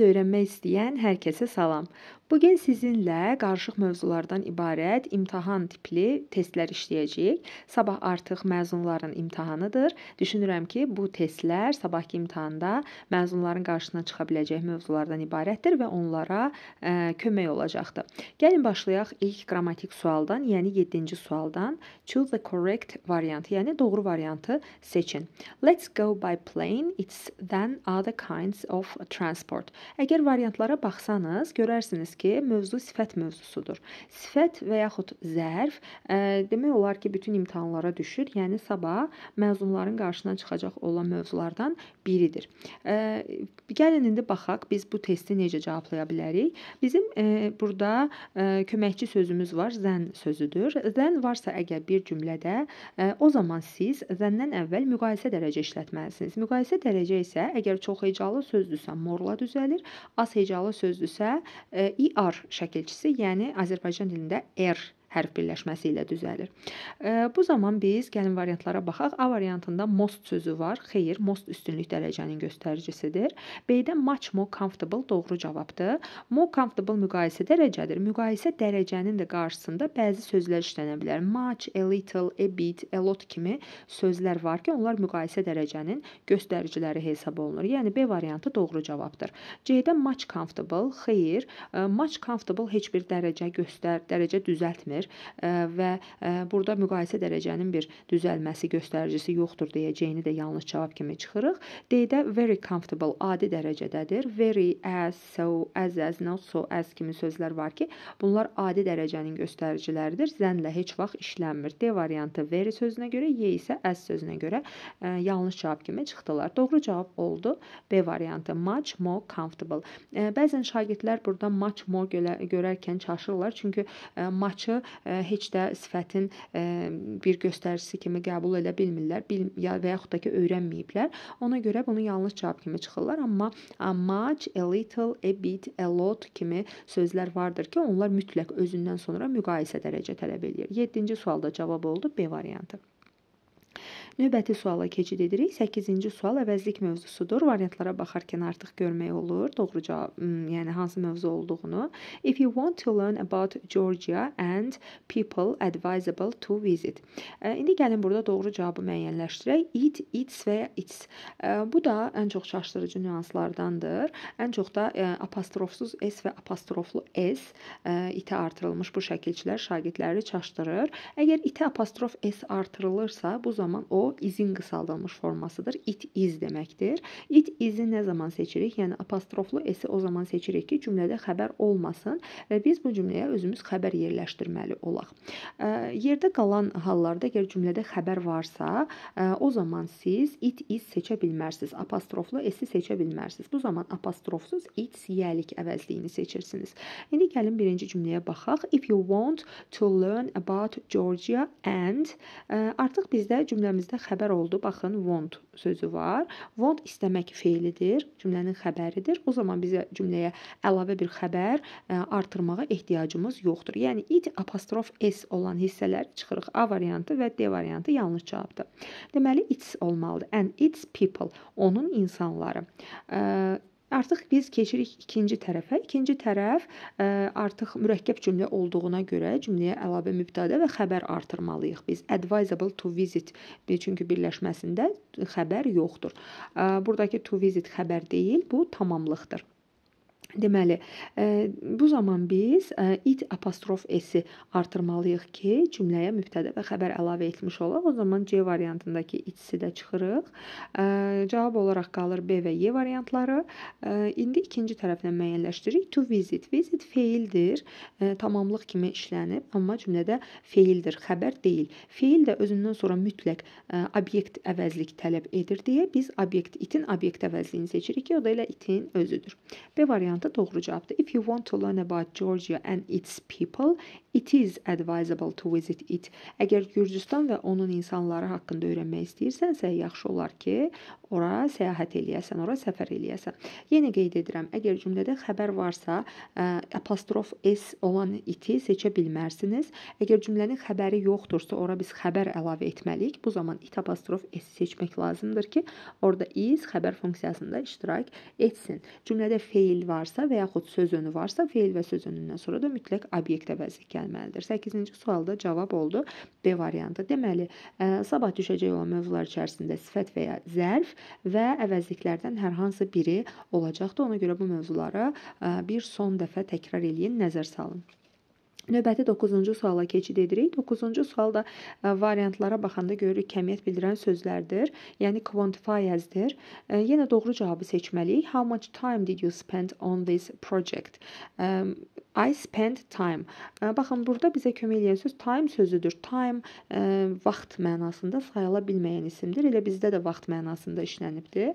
öğrenme isteyen herkese salam. Bu gün sizinlə qarışıq mövzulardan ibarət imtahan tipli testlər işləyəcəyik. Sabah artıq məzunların imtahanıdır. Düşünürəm ki, bu testlər sabahkı imtahanda məzunların qarşısına çıxa biləcək mövzulardan ibarətdir və onlara ə, e, kömək olacaqdır. Gəlin başlayaq ilk qrammatik sualdan, yəni 7-ci sualdan. Choose the correct variant, yəni doğru variantı seçin. Let's go by plane, it's then other kinds of transport. Əgər variantlara baxsanız, görərsiniz ki, mövzu sifət mövzusudur. Sifət və yaxud zərf ə, e, demək olar ki, bütün imtahanlara düşür. Yəni sabah məzunların qarşısına çıxacaq olan mövzulardan biridir. Ə, e, gəlin indi baxaq biz bu testi necə cavablaya bilərik. Bizim ə, e, burada ə, köməkçi sözümüz var, zən sözüdür. Zən varsa əgər bir cümlədə ə, o zaman siz zəndən əvvəl müqayisə dərəcə işlətməlisiniz. Müqayisə dərəcə isə əgər çox hecalı sözdürsə morla düzəlir, az hecalı sözdürsə i ER şəkilçisi, yəni Azərbaycan dilində R er hərf birləşməsi ilə düzəlir. Bu zaman biz gəlin variantlara baxaq. A variantında most sözü var. Xeyr, most üstünlük dərəcənin göstəricisidir. B-də much more comfortable doğru cavabdır. More comfortable müqayisə dərəcədir. Müqayisə dərəcənin də qarşısında bəzi sözlər işlənə bilər. Much, a little, a bit, a lot kimi sözlər var ki, onlar müqayisə dərəcənin göstəriciləri hesab olunur. Yəni B variantı doğru cavabdır. C-də much comfortable, xeyr, much comfortable heç bir dərəcə göstər, dərəcə düzəltmir gəlir e, və e, burada müqayisə dərəcənin bir düzəlməsi göstəricisi yoxdur deyəcəyini də yanlış cavab kimi çıxırıq. D-də very comfortable adi dərəcədədir. Very as, so, as, as, not so, as kimi sözlər var ki, bunlar adi dərəcənin göstəriciləridir. Zənlə heç vaxt işlənmir. D variantı very sözünə görə, y isə as sözünə görə e, yanlış cavab kimi çıxdılar. Doğru cavab oldu B variantı. Much more comfortable. Bəzən şagirdlər burada much more görərkən çaşırlar, çünki maçı heç də sifətin bir göstəricisi kimi qəbul edə bilmirlər, bil ya və yaxud da ki, öyrənməyiblər. Ona görə bunu yanlış cavab kimi çıxırlar, amma a much, a little, a bit, a lot kimi sözlər vardır ki, onlar mütləq özündən sonra müqayisə dərəcə tələb eləyir. 7-ci sualda cavab oldu B variantı. Növbəti suala keçid edirik. 8-ci sual əvəzlik mövzusudur. Variantlara baxarkən artıq görmək olur doğru cavab, yəni hansı mövzu olduğunu. If you want to learn about Georgia and people advisable to visit. İndi gəlin burada doğru cavabı müəyyənləşdirək. It, its və its. Bu da ən çox çaşdırıcı nüanslardandır. Ən çox da apostrofsuz s və apostroflu s itə artırılmış bu şəkilçilər şagirdləri çaşdırır. Əgər itə apostrof s artırılırsa, bu zaman o o izin qısaldılmış formasıdır. It is deməkdir. It izi nə zaman seçirik? Yəni apostroflu s-i o zaman seçirik ki, cümlədə xəbər olmasın və biz bu cümləyə özümüz xəbər yerləşdirməli olaq. E, yerdə qalan hallarda əgər cümlədə xəbər varsa, e, o zaman siz it is seçə bilmərsiniz. Apostroflu s-i seçə bilmərsiniz. Bu zaman apostrofsuz it yəlik əvəzliyini seçirsiniz. İndi gəlin birinci cümləyə baxaq. If you want to learn about Georgia and e, artıq bizdə cümləmizdə dilimizdə xəbər oldu. Baxın, want sözü var. Want istəmək feilidir, cümlənin xəbəridir. O zaman bizə cümləyə əlavə bir xəbər e, artırmağa ehtiyacımız yoxdur. Yəni it apostrof s olan hissələri çıxırıq. A variantı və D variantı yanlış cavabdır. Deməli its olmalıdır. And its people, onun insanları. E, Artıq biz keçirik ikinci tərəfə. İkinci tərəf ə, e, artıq mürəkkəb cümlə olduğuna görə cümləyə əlavə mübtədə və xəbər artırmalıyıq. Biz advisable to visit çünki birləşməsində xəbər yoxdur. Ə, e, buradakı to visit xəbər deyil, bu tamamlıqdır. Deməli, e, bu zaman biz e, it apostrof s-i artırmalıyıq ki, cümləyə mübtədə və xəbər əlavə etmiş olaq. O zaman C variantındakı it-si də çıxırıq. E, cavab olaraq qalır B və Y variantları. İndi ikinci tərəflə müəyyənləşdiririk. To visit. Visit feildir. Tamamlıq kimi işlənib, amma cümlədə feildir, xəbər deyil. Feil də özündən sonra mütləq obyekt əvəzlik tələb edir deyə biz obyekt itin obyekt əvəzliyini seçirik ki, o da elə itin özüdür. B variantı da doğru If you want to learn about Georgia and its people, It is advisable to visit it. Əgər Gürcüstan və onun insanları haqqında öyrənmək istəyirsənsə, yaxşı olar ki, ora səyahət eləyəsən, ora səfər eləyəsən. Yenə qeyd edirəm, əgər cümlədə xəbər varsa, apostrof s olan iti seçə bilmərsiniz. Əgər cümlənin xəbəri yoxdursa, ora biz xəbər əlavə etməliyik. Bu zaman it apostrof s seçmək lazımdır ki, orada is xəbər funksiyasında iştirak etsin. Cümlədə feil varsa və yaxud söz önü varsa, feil və söz önündən sonra da mütləq obyektə vəzik gəlir gəlməlidir. 8-ci sualda cavab oldu B variantı. Deməli, ə, e, sabah düşəcək olan mövzular içərisində sifət və ya zərf və əvəzliklərdən hər hansı biri olacaqdı. Ona görə bu mövzuları ə, e, bir son dəfə təkrar eləyin, nəzər salın. Növbəti 9-cu suala keçid edirik. 9-cu sualda e, variantlara baxanda görürük kəmiyyət bildirən sözlərdir, yəni quantifiers-dir. Yenə doğru cavabı seçməliyik. How much time did you spend on this project? I spend time. Baxın, burada bizə kömək eləyən söz time sözüdür. Time ə, vaxt mənasında sayıla bilməyən isimdir. Elə bizdə də vaxt mənasında işlənibdir.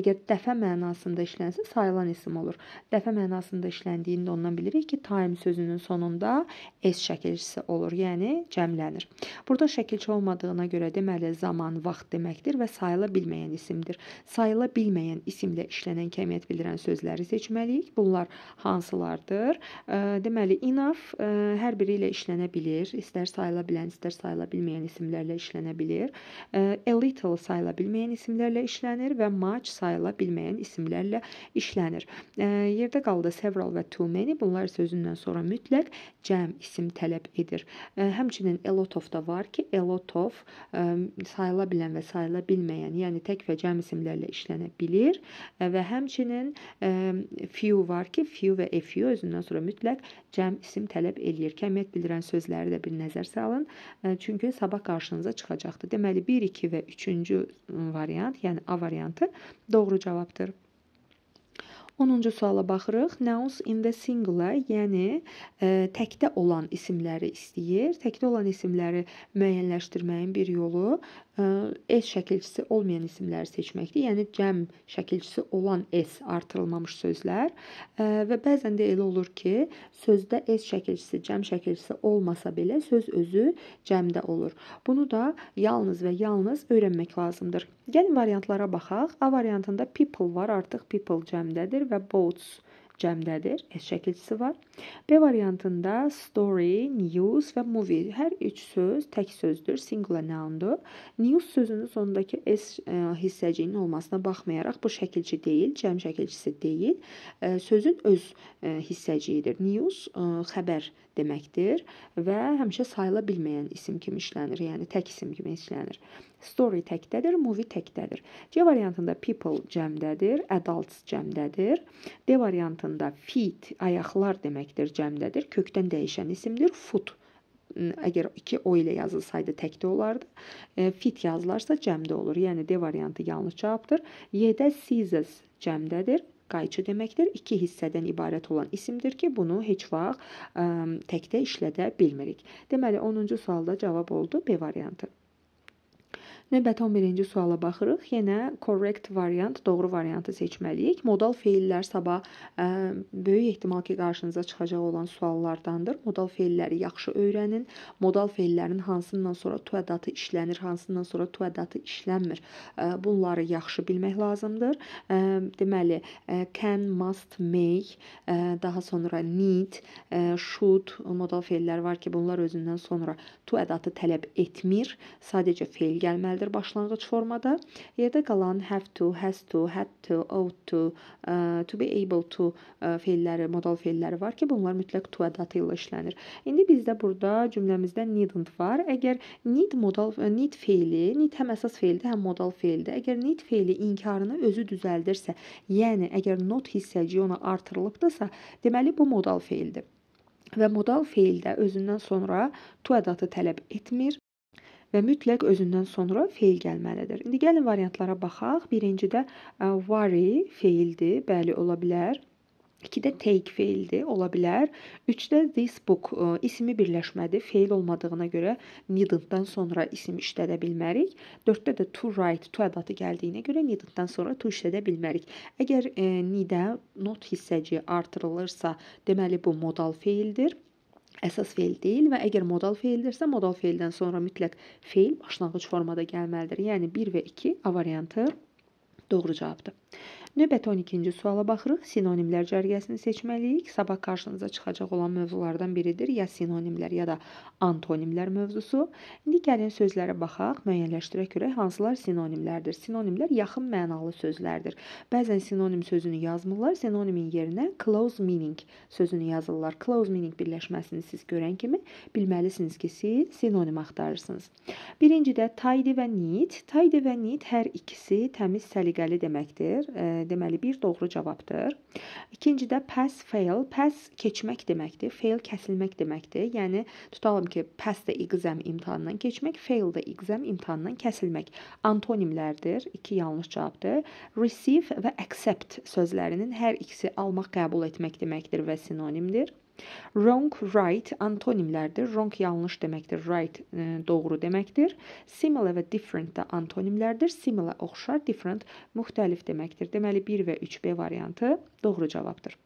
Əgər dəfə mənasında işlənsə, sayılan isim olur. Dəfə mənasında işləndiyində ondan bilirik ki, time sözünün sonunda s şəkilçisi olur, yəni cəmlənir. Burada şəkilçi olmadığına görə deməli zaman vaxt deməkdir və sayıla bilməyən isimdir. Sayıla bilməyən isimlə işlənən kəmiyyət bildirən sözləri seçməliyik. Bunlar hansılardır? Ə, Deməli, inaf hər biri ilə işlənə bilir. İstər sayıla bilən, istər sayıla bilməyən isimlərlə işlənə bilir. A little sayıla bilməyən isimlərlə işlənir və much sayıla bilməyən isimlərlə işlənir. Yerdə qaldı several və too many. Bunlar sözündən sonra mütləq cəm isim tələb edir. Həmçinin a lot of da var ki, a lot of sayıla bilən və sayıla bilməyən, yəni tək və cəm isimlərlə işlənə bilir və həmçinin few var ki, few və a few özündən sonra mütləq mütləq cəm isim tələb eləyir. Kəmiyyət bildirən sözləri də bir nəzər salın. E, çünki sabah qarşınıza çıxacaqdır. Deməli 1, 2 və 3-cü variant, yəni A variantı doğru cavabdır. 10-cu suala baxırıq. Nouns in the singular, yəni ə, e, təkdə olan isimləri istəyir. Təkdə olan isimləri müəyyənləşdirməyin bir yolu S şəkilçisi olmayan isimləri seçməkdir. Yəni cəm şəkilçisi olan S artırılmamış sözlər və bəzən də elə olur ki, sözdə S şəkilçisi, cəm şəkilçisi olmasa belə söz özü cəmdə olur. Bunu da yalnız və yalnız öyrənmək lazımdır. Gəlin variantlara baxaq. A variantında people var, artıq people cəmdədir və boats cəmdədir. S şəkilçisi var. B variantında story, news və movie hər üç söz tək sözdür, singular noundur. News sözünün sonundakı s e, hissəciyinin olmasına baxmayaraq bu şəkilçi deyil, cəm şəkilçisi deyil, e, sözün öz e, hissəciyidir. News xəbər deməkdir və həmişə sayıla bilməyən isim kimi işlənir, yəni tək isim kimi işlənir. Story təkdədir, movie təkdədir. C variantında people cəmdədir, adults cəmdədir. D variantında feet ayaqlar deməkdir, cəmdədir. Kökdən dəyişən isimdir, foot əgər 2 o ilə yazılsaydı təkdə olardı. E, Fit yazılarsa cəmdə olur. Yəni D variantı yanlış cavabdır. Y-də scissors cəmdədir qayçı deməkdir. 2 hissədən ibarət olan isimdir ki, bunu heç vaxt ə, təkdə işlədə bilmirik. Deməli 10-cu sualda cavab oldu B variantı. Növbəti 11-ci suala baxırıq. Yenə correct variant, doğru variantı seçməliyik. Modal feillər sabah ə, böyük ehtimal ki, qarşınıza çıxacaq olan suallardandır. Modal feilləri yaxşı öyrənin. Modal feillərin hansından sonra to ədatı işlənir, hansından sonra to ədatı işlənmir. Ə, bunları yaxşı bilmək lazımdır. Ə, deməli, ə, can, must, may, ə, daha sonra need, ə, should modal feillər var ki, bunlar özündən sonra to ədatı tələb etmir. Sadəcə feil gəlməlidir deməlidir başlanğıc formada. Yerdə qalan have to, has to, had to, ought to, uh, to be able to uh, e, feilləri, modal feilləri var ki, bunlar mütləq to ədatı ilə işlənir. İndi bizdə burada cümləmizdə needn't var. Əgər need modal e, need feili, need həm əsas feildir, həm modal feildir. Əgər need feili inkarını özü düzəldirsə, yəni əgər not hissəciyi ona artırılıbdısa, deməli bu modal feildir və modal feildə özündən sonra to ədatı tələb etmir və mütləq özündən sonra feil gəlməlidir. İndi gəlin variantlara baxaq. Birincidə e, worry feildir, bəli ola bilər. 2-də take feildir, ola bilər. 3-də this book e, ismi birləşmədir. Feil olmadığına görə needn't-dan sonra isim işlədə bilmərik. 4-də də to write, to ədatı gəldiyinə görə needn't-dan sonra to işlədə bilmərik. Əgər e, need-ə not hissəciyi artırılırsa, deməli bu modal feildir əsas feil deyil və əgər modal feildirsə, modal feildən sonra mütləq feil başlanğıc formada gəlməlidir. Yəni 1 və 2 A variantı doğru cavabdır. Növbəti 12-ci suala baxırıq. Sinonimlər cərgəsini seçməliyik. Sabah qarşınıza çıxacaq olan mövzulardan biridir ya sinonimlər ya da antonimlər mövzusu. İndi gəlin sözlərə baxaq, müəyyənləşdirək görək hansılar sinonimlərdir. Sinonimlər yaxın mənalı sözlərdir. Bəzən sinonim sözünü yazmırlar, sinonimin yerinə close meaning sözünü yazırlar. Close meaning birləşməsini siz görən kimi bilməlisiniz ki, siz sinonim axtarırsınız. Birincidə tidy və neat. Tidy və neat hər ikisi təmiz, səliqəli deməkdir deməli bir doğru cavabdır. İkincidə pass fail. Pass keçmək deməkdir, fail kəsilmək deməkdir. Yəni tutalım ki, pass da exam imtahanından keçmək, fail da exam imtahanından kəsilmək antonimlərdir. 2 yanlış cavabdır. Receive və accept sözlərinin hər ikisi almaq, qəbul etmək deməkdir və sinonimdir. Wrong right antonimlərdir. Wrong yanlış deməkdir. Right ə, e, doğru deməkdir. Similar və different də antonimlərdir. Similar oxşar, different müxtəlif deməkdir. Deməli 1 və 3B variantı doğru cavabdır.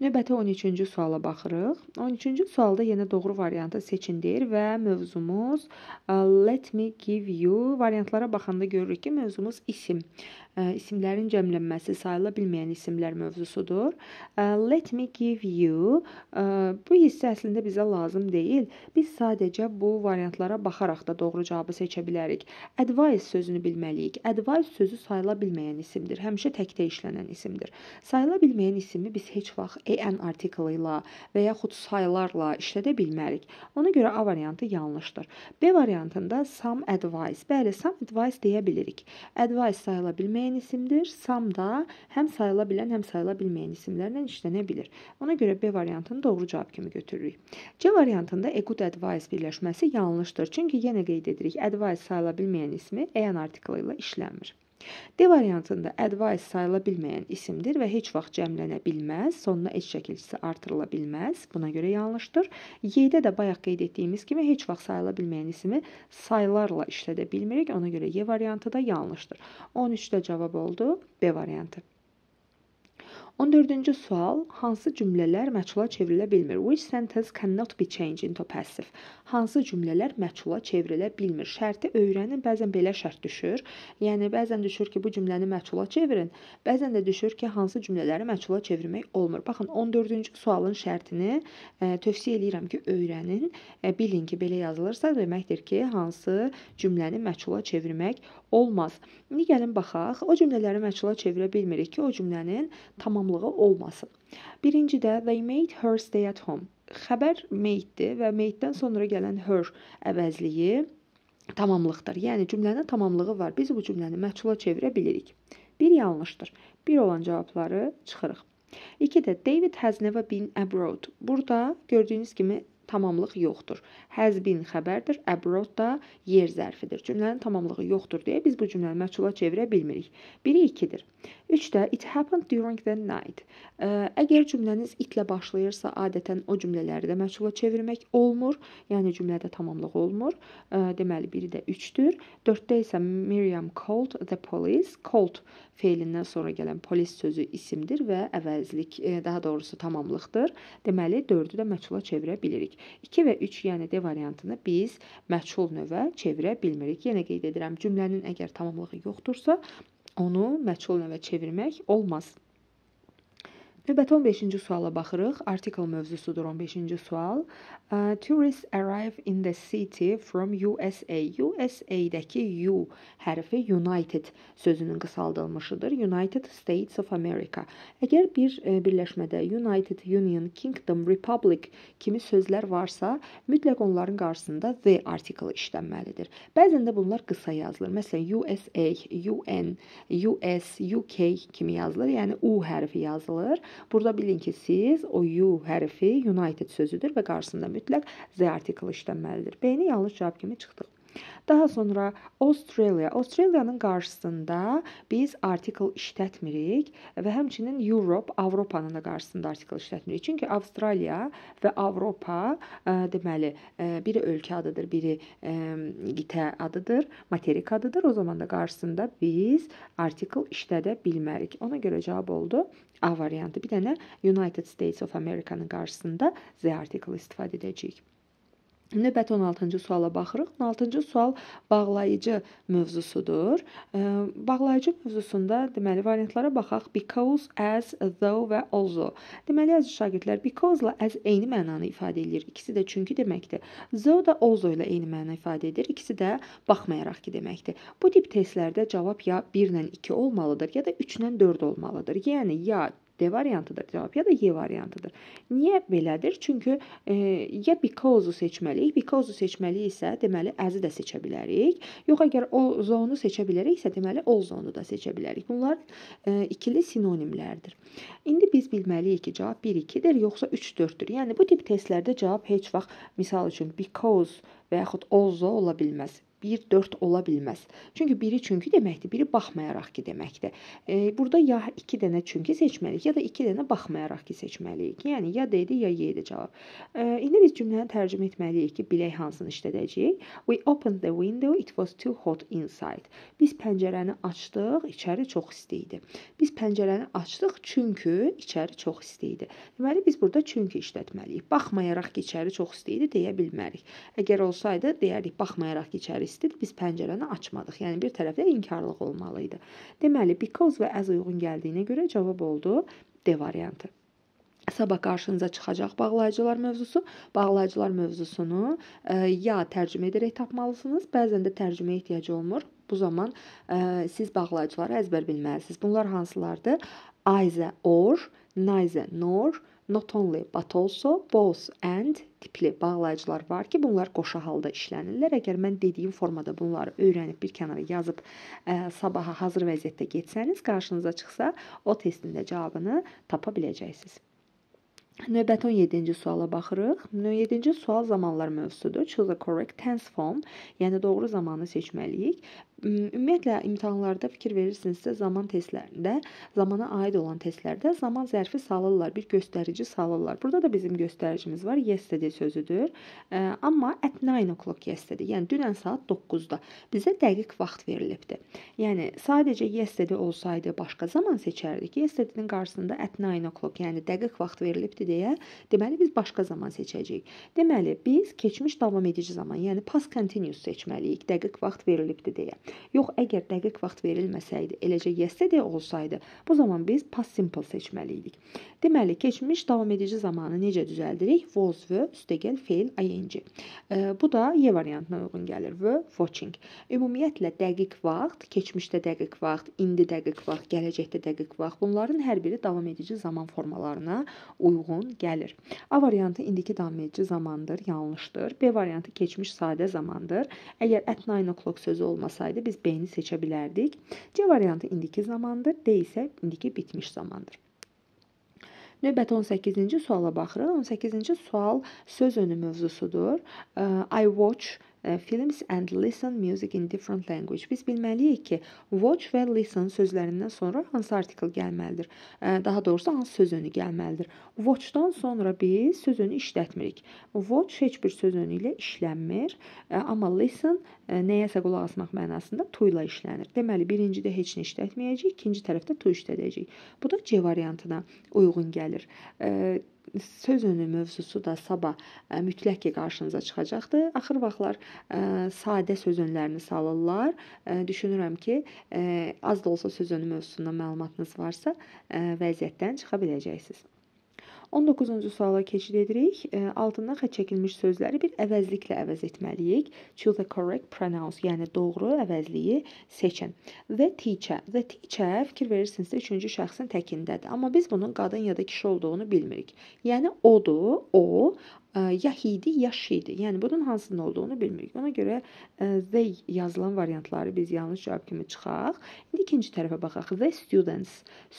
Növbəti 13-cü suala baxırıq. 13-cü sualda yenə doğru variantı seçin deyir və mövzumuz e, let me give you variantlara baxanda görürük ki, mövzumuz isim isimlərin cəmlənməsi sayıla bilməyən isimlər mövzusudur. Let me give you bu hissə əslində bizə lazım deyil. Biz sadəcə bu variantlara baxaraq da doğru cavabı seçə bilərik. Advice sözünü bilməliyik. Advice sözü sayıla bilməyən isimdir. Həmişə təkdə işlənən isimdir. Sayıla bilməyən ismi biz heç vaxt an artikli ilə və yaxud saylarla işlədə bilmərik. Ona görə A variantı yanlışdır. B variantında some advice. Bəli, some advice deyə bilirik. Advice sayıla bilməyən müəyyən isimdir. Sam da həm sayıla bilən, həm sayıla bilməyən isimlərlə işlənə bilir. Ona görə B variantını doğru cavab kimi götürürük. C variantında a good advice birləşməsi yanlışdır. Çünki yenə qeyd edirik, advice sayıla bilməyən ismi en artiklı ilə işlənmir. D variantında advice sayıla bilməyən isimdir və heç vaxt cəmlənə bilməz, sonuna et şəkilçisi artırıla bilməz. Buna görə yanlışdır. Y-də də bayaq qeyd etdiyimiz kimi heç vaxt sayıla bilməyən isimi saylarla işlədə bilmirik. Ona görə Y variantı da yanlışdır. 13-də cavab oldu B variantı. 14-cü sual: Hansı cümlələr məçhula çevrilə bilmir? Which sentence cannot be changed into passive? Hansı cümlələr məçhula çevrilə bilmir? Şərti öyrənin. Bəzən belə şərt düşür. Yəni bəzən düşür ki, bu cümləni məçhula çevirin. Bəzən də düşür ki, hansı cümlələri məçhula çevirmək olmur. Baxın, 14-cü sualın şərtini e, tövsiyə eləyirəm ki, öyrənin. E, bilin ki, belə yazılırsa deməkdir ki, hansı cümləni məçhula çevirmək olmaz. İndi gəlin baxaq. O cümlələri məçhula çevirə bilmirik ki, o cümlənin tamamlığı olmasın. Birincidə they made her stay at home. Xəbər made-dir və made-dən sonra gələn her əvəzliyi tamamlıqdır. Yəni cümlənin tamamlığı var. Biz bu cümləni məçhula çevirə bilirik. Bir yanlışdır. Bir olan cavabları çıxırıq. 2 də David has never been abroad. Burada gördüyünüz kimi tamamlıq yoxdur. Has been xəbərdir, abroad da yer zərfidir. Cümlənin tamamlığı yoxdur deyə biz bu cümləni məchula çevirə bilmirik. Biri 2-dir. 3 də it happened during the night. Əgər cümləniz itlə başlayırsa, adətən o cümlələri də məchula çevirmək olmur, yəni cümlədə tamamlıq olmur. Deməli, biri də 3-dür. 4-də isə Miriam called the police. Called feilindən sonra gələn polis sözü isimdir və əvəzlik, e, daha doğrusu tamamlıqdır. Deməli, 4-ü də məchula çevirə bilərik. 2 və 3, yəni D variantını biz məchul növə çevirə bilmirik. Yenə qeyd edirəm, cümlənin əgər tamamlığı yoxdursa, onu məçul növə çevirmək olmaz. Növbəti 15-ci suala baxırıq. Article mövzusudur 15-ci sual. Uh, tourists arrive in the city from USA. USA-dakı U hərfi United sözünün qısaldılmışıdır. United States of America. Əgər bir e, birləşmədə United Union, Kingdom, Republic kimi sözlər varsa, mütləq onların qarşısında the article işlənməlidir. Bəzən də bunlar qısa yazılır. Məsələn, USA, UN, US, UK kimi yazılır. Yəni U hərfi yazılır. Burada bilin ki, siz o U hərfi United sözüdür və qarşısında mütləq Z artiklı işlənməlidir. B-ni yanlış cavab kimi çıxdı. Daha sonra Australia. Australiyanın qarşısında biz article işlətmirik və həmçinin Europe, Avropanın da qarşısında article işlətmirik. Çünki Avstraliya və Avropa deməli biri ölkə adıdır, biri qitə adıdır, materik adıdır. O zaman da qarşısında biz article işlədə bilmərik. Ona görə cavab oldu A variantı. Bir dənə United States of America-nın qarşısında the article istifadə edəcəyik. Növbəti 16-cı suala baxırıq. 16-cı sual bağlayıcı mövzusudur. Bağlayıcı mövzusunda deməli variantlara baxaq. Because, as, though və also. Deməli əziz şagirdlər, because-la as eyni mənanı ifadə eləyir. İkisi də çünki deməkdir. Though da also ilə eyni məna ifadə edir. İkisi də baxmayaraq ki deməkdir. Bu tip testlərdə cavab ya 1 ilə 2 olmalıdır, ya da 3 ilə 4 olmalıdır. Yəni ya D variantıdır cavab, ya da Y variantıdır. Niyə belədir? Çünki e, ya because-u seçməliyik, because-u seçməliyik isə deməli as-ı da seçə bilərik. Yox əgər o zonu seçə biləriksə, deməli all zonu da seçə bilərik. Bunlar e, ikili sinonimlərdir. İndi biz bilməliyik ki, cavab 1-2-dir, yoxsa 3-4-dür. Yəni bu tip testlərdə cavab heç vaxt misal üçün because və yaxud also ola bilməz. 1-4 ola bilməz. Çünki biri çünki deməkdir, biri baxmayaraq ki deməkdir. E, burada ya 2 dənə çünki seçməliyik, ya da 2 dənə baxmayaraq ki seçməliyik. Yəni ya D-dir, ya Y-dir cavab. E, indi biz cümləni tərcümə etməliyik ki, bilək hansını işlədəcəyik. We opened the window, it was too hot inside. Biz pəncərəni açdıq, içəri çox isti idi. Biz pəncərəni açdıq çünki içəri çox isti idi. Deməli biz burada çünki işlətməliyik. Baxmayaraq ki içəri çox isti idi deyə bilmərik. Əgər olsaydı deyərdik baxmayaraq ki içəri istedi, biz pəncərəni açmadıq. Yəni bir tərəfdə inkarlıq olmalı idi. Deməli, because və as uyğun gəldiyinə görə cavab oldu D variantı. Sabah qarşınıza çıxacaq bağlayıcılar mövzusu. Bağlayıcılar mövzusunu e, ya tərcümə edərək tapmalısınız, bəzən də tərcümə ehtiyacı olmur. Bu zaman e, siz bağlayıcıları əzbər bilməlisiniz. Bunlar hansılardır? Either or, neither nor, not only but also both and tipli bağlayıcılar var ki, bunlar qoşa halda işlənirlər. Əgər mən dediyim formada bunları öyrənib bir kənara yazıb ə, e, sabaha hazır vəziyyətdə getsəniz, qarşınıza çıxsa, o testində cavabını tapa biləcəksiniz. Növbəti 17-ci suala baxırıq. 17-ci sual zamanlar mövzusudur. Choose a correct tense form, yəni doğru zamanı seçməliyik Ümumiyyətlə imtahanlarda fikir verirsinizsə, zaman testlərində, zamana aid olan testlərdə zaman zərfi salırlar, bir göstərici salırlar. Burada da bizim göstəricimiz var, yesterday sözüdür. Amma at 9 o'clock yesterday, yəni dünən saat 9-da bizə dəqiq vaxt verilibdi. Yəni sadəcə yesterday olsaydı başqa zaman seçərdik. Yesterday-nin qarşısında at 9 o'clock, yəni dəqiq vaxt verilibdi deyə, deməli biz başqa zaman seçəcəyik. Deməli biz keçmiş davam edici zaman, yəni past continuous seçməliyik, dəqiq vaxt verilibdi deyə. Yox, əgər dəqiq vaxt verilməsəydi, eləcə yesterday olsaydı, bu zaman biz past simple seçməli idik. Deməli, keçmiş davam edici zamanı necə düzəldirik? Was və üstəgəl feil ing. Bu da Y variantına uyğun gəlir. Və watching. Ümumiyyətlə dəqiq vaxt, keçmişdə dəqiq vaxt, indi dəqiq vaxt, gələcəkdə dəqiq vaxt bunların hər biri davam edici zaman formalarına uyğun gəlir. A variantı indiki davam edici zamandır, yanlışdır. B variantı keçmiş sadə zamandır. Əgər at 9 o'clock sözü olmasaydı olsaydı biz B'ni seçebilirdik. C variantı indiki zamandır, D isə indiki bitmiş zamandır. Növbəti 18-ci suala baxırıq. 18-ci sual söz önü mövzusudur. I watch E, films and listen music in different language. Biz bilməliyik ki, watch və listen sözlərindən sonra hansı artikel gəlməlidir? E, daha doğrusu hansı söz önü gəlməlidir? Watch-dan sonra biz söz önü işlətmirik. Watch heç bir söz önü ilə işlənmir, e, amma listen nəyəsə qulaq asmaq mənasında to ilə işlənir. Deməli, birincidə heç nə işlətməyəcəyik, ikinci tərəfdə to işlədəcəyik. Bu da C variantına uyğun gəlir söz önü mövzusu da sabah ə, e, mütləq ki qarşınıza çıxacaqdır. Axır vaxtlar ə, e, sadə söz önlərini salırlar. Ə, e, düşünürəm ki, ə, az da olsa söz önü mövzusunda məlumatınız varsa, ə, vəziyyətdən çıxa biləcəksiniz. 19-cu suala keçid edirik. Altından xətt çəkilmiş sözləri bir əvəzliklə əvəz etməliyik. Choose the correct pronouns, yəni doğru əvəzliyi seçin. The teacher. The teacher fikir verirsiniz də üçüncü şəxsin təkindədir. Amma biz bunun qadın ya da kişi olduğunu bilmirik. Yəni odur, o, ya Hidi ya Şidi. Yəni bunun hansının olduğunu bilmirik. Ona görə Z e, yazılan variantları biz yanlış cavab kimi çıxaq. İndi ikinci tərəfə baxaq. The students.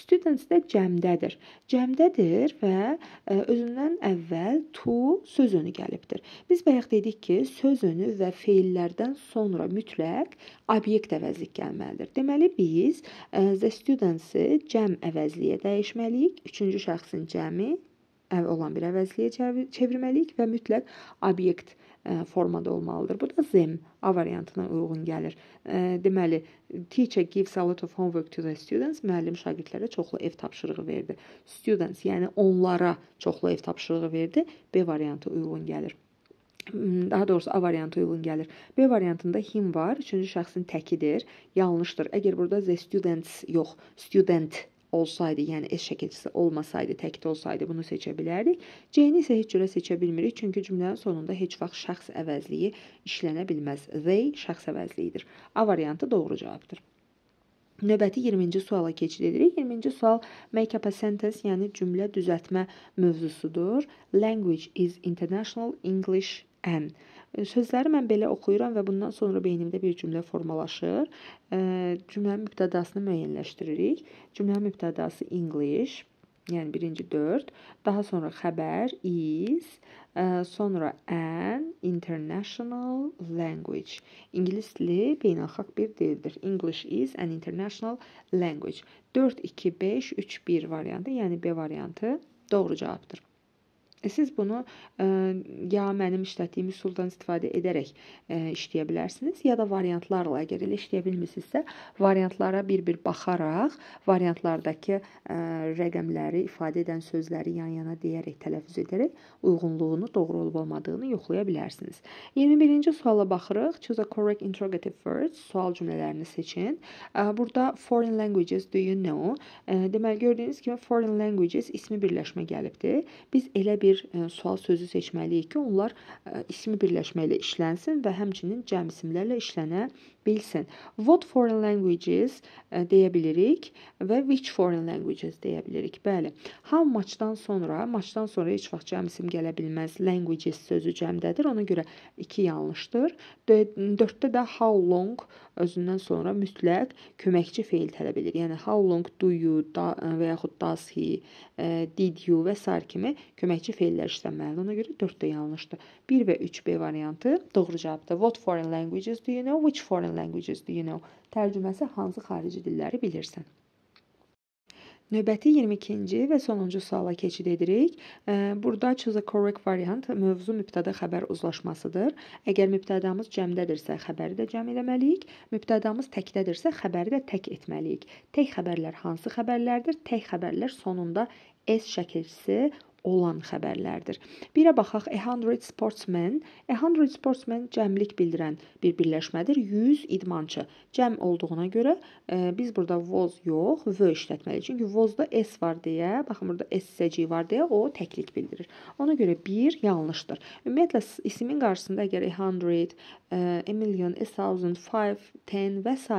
Students də cəmdədir. Cəmdədir və e, özündən əvvəl to söz önü gəlibdir. Biz bayaq dedik ki, söz önü və feillərdən sonra mütləq obyekt əvəzlik gəlməlidir. Deməli biz e, the students-i cəm əvəzliyə dəyişməliyik. Üçüncü şəxsin cəmi olan bir əvəzliyə çevirməliyik və mütləq obyekt e, formada olmalıdır. Bu da them A variantına uyğun gəlir. E, deməli, teacher gives a lot of homework to the students. Müəllim şagirdlərə çoxlu ev tapşırığı verdi. Students, yəni onlara çoxlu ev tapşırığı verdi. B variantı uyğun gəlir hmm, daha doğrusu A variantı uyğun gəlir. B variantında him var, üçüncü şəxsin təkidir, yanlışdır. Əgər burada the students yox, student olsaydı, yəni S şəkilçisi olmasaydı, təkdə olsaydı bunu seçə bilərdik. C-ni isə heç cürə seçə bilmirik, çünki cümlənin sonunda heç vaxt şəxs əvəzliyi işlənə bilməz. They şəxs əvəzliyidir. A variantı doğru cavabdır. Növbəti 20-ci suala keçirik. 20-ci sual make up a sentence, yəni cümlə düzəltmə mövzusudur. Language is international English and Sözləri mən belə oxuyuram və bundan sonra beynimdə bir cümlə formalaşır. Cümlənin mübtədasını müəyyənləşdiririk. Cümlənin mübtədası English, yəni birinci 4, daha sonra xəbər is, sonra an international language. İngilis dili beynəlxalq bir dildir. English is an international language. 4 2 5 3 1 variantı, yəni B variantı doğru cavabdır. E, siz bunu ə, e, ya mənim işlətdiyim üsuldan istifadə edərək ə, e, işləyə bilərsiniz, ya da variantlarla əgər elə işləyə bilmisinizsə, variantlara bir-bir baxaraq variantlardakı ə, rəqəmləri ifadə edən sözləri yan-yana deyərək tələffüz edərək uyğunluğunu, doğru olub-olmadığını yoxlaya bilərsiniz. 21-ci yəni suala baxırıq. Choose a correct interrogative words. Sual cümlələrini seçin. Burada foreign languages do you know? Deməli gördüyünüz kimi foreign languages ismi birləşmə gəlibdi. Biz elə bir bir e, sual sözü seçməliyik ki, onlar e, ismi birləşmə ilə işlənsin və həmçinin cəm isimlərlə işlənə bilsin. What foreign languages e, deyə bilərik və which foreign languages deyə bilərik. Bəli. How much-dan sonra, much-dan sonra heç vaxt cəm isim gələ bilməz. Languages sözü cəmdədir. Ona görə 2 yanlışdır. 4-də də how long özündən sonra mütləq köməkçi feil tələb edir. Yəni how long do you da, və yaxud does he, did you və sair kimi köməkçi feil fellər işlənməlidir. Ona görə 4 də yanlışdır. 1 və 3 B variantı doğru cavabdır. What foreign languages do you know? Which foreign languages do you know? Tərcüməsi hansı xarici dilləri bilirsən? Növbəti 22-ci və sonuncu suala keçid edirik. Burada choose a correct variant mövzu mübtəda xəbər uzlaşmasıdır. Əgər mübtədamız cəmdədirsə, xəbəri də cəm eləməliyik. Mübtədamız təkdədirsə, xəbəri də tək etməliyik. Tək xəbərlər hansı xəbərlərdir? Tək xəbərlər sonunda s şəkilçisi olan xəbərlərdir. Birə baxaq, A 100 sportsmen, A 100 sportsmen cəmlik bildirən bir birləşmədir. 100 idmançı cəm olduğuna görə e, biz burada was yox, v işlətməliyik. Çünki was-da s var deyə, baxın burada s-cəciyi var deyə o təklik bildirir. Ona görə 1 yanlışdır. Ümumiyyətlə ismin qarşısında əgər A 100, e, a million, a thousand, five, ten və s.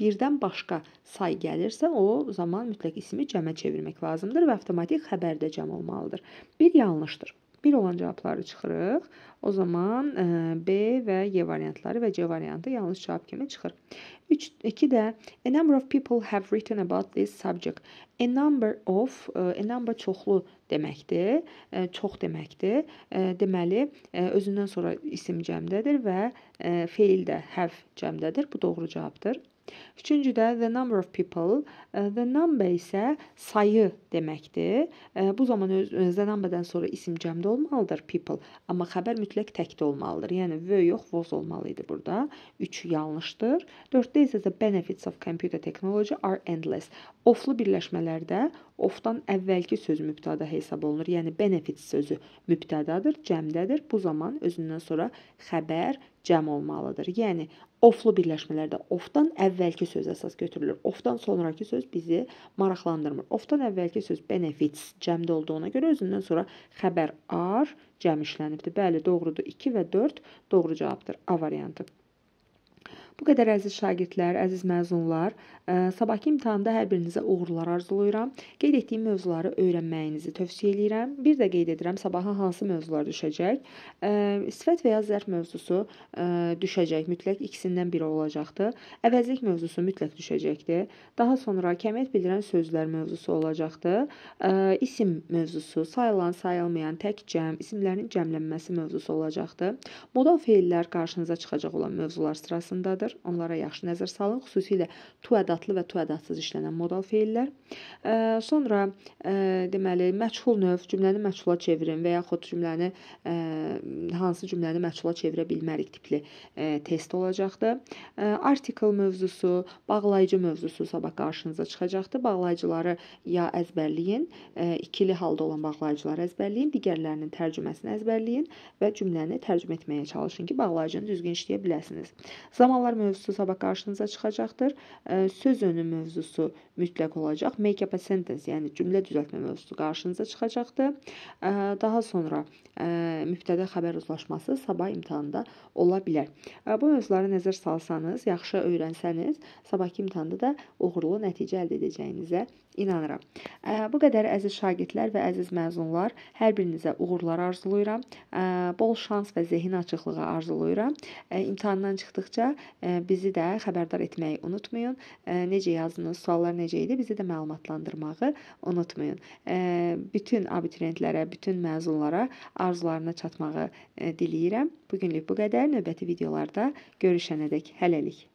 birdən başqa say gəlirsə, o zaman mütləq ismi cəmə çevirmək lazımdır və avtomatik xəbər də cəm olmalıdır. 1 yanlışdır. 1 olan cavabları çıxırıq. O zaman e, B və Y variantları və C variantı yanlış cavab kimi çıxır. 3 2 də a number of people have written about this subject. A number of e, a number çoxlu deməkdir. E, çox deməkdir. Deməli, özündən sonra isim cəmdədir və feil də have cəmdədir. Bu doğru cavabdır. Üçüncü də the number of people. E, the number isə sayı deməkdir. E, bu zaman öz e, the number-dan sonra isim cəmdə olmalıdır people, amma xəbər mütləq təkdə olmalıdır. Yəni v yox, was olmalı idi burada. 3 yanlışdır. 4-də isə the benefits of computer technology are endless. Oflu birləşmələrdə ofdan əvvəlki söz mübtada hesab olunur. Yəni benefit sözü mübtadadır, cəmdədir. Bu zaman özündən sonra xəbər cəm olmalıdır. Yəni oflu birləşmələrdə ofdan əvvəlki söz əsas götürülür. Ofdan sonrakı söz bizi maraqlandırmır. Ofdan əvvəlki söz benefits cəmdə olduğuna görə özündən sonra xəbər ar cəm işlənibdir. Bəli, doğrudur. 2 və 4 doğru cavabdır. A variantı. Bu qədər əziz şagirdlər, əziz məzunlar, e, sabahkı imtahanda hər birinizə uğurlar arzulayıram. Qeyd etdiyim mövzuları öyrənməyinizi tövsiyə edirəm. Bir də qeyd edirəm, sabaha hansı mövzular düşəcək? E, sifət və ya zərf mövzusu e, düşəcək. Mütləq ikisindən biri olacaqdır. Əvəzlik mövzusu mütləq düşəcəkdir. Daha sonra kəmiyyət bildirən sözlər mövzusu olacaqdır. İsim mövzusu, sayılan, sayılmayan, tək cəm, isimlərin cəmlənməsi mövzusu olacaqdır. Modal feillər qarşınıza çıxacaq olan mövzular sırasındadır vardır. Onlara yaxşı nəzər salın, xüsusilə to ədatlı və to ədatsız işlənən modal feillər. E, sonra e, deməli məchul növ cümləni məchula çevirin və yaxud cümləni e, hansı cümləni məchula çevirə bilmərik tipli e, test olacaqdır. E, article mövzusu, bağlayıcı mövzusu sabah qarşınıza çıxacaqdır. Bağlayıcıları ya əzbərləyin, e, ikili halda olan bağlayıcıları əzbərləyin, digərlərinin tərcüməsini əzbərləyin və cümləni tərcümə etməyə çalışın ki, bağlayıcını düzgün işləyə biləsiniz. Zamanlar Etibar mövzusu sabah qarşınıza çıxacaqdır. Söz önü mövzusu mütləq olacaq. Make-up a sentence, yəni cümlə düzəltmə mövzusu qarşınıza çıxacaqdır. Daha sonra mübtədə xəbər uzlaşması sabah imtahanda ola bilər. Bu mövzulara nəzər salsanız, yaxşı öyrənsəniz, sabahkı imtahanda da uğurlu nəticə əldə edəcəyinizə inanıram. Bu qədər əziz şagirdlər və əziz məzunlar, hər birinizə uğurlar arzulayıram. Bol şans və zehin açıqlığı arzulayıram. İmtahandan çıxdıqca bizi də xəbərdar etməyi unutmayın. Necə yazdınız, suallar necə necə idi, bizi də məlumatlandırmağı unutmayın. Bütün abituriyentlərə, bütün məzunlara arzularına çatmağı diləyirəm. Bu günlük bu qədər. Növbəti videolarda görüşənədək hələlik.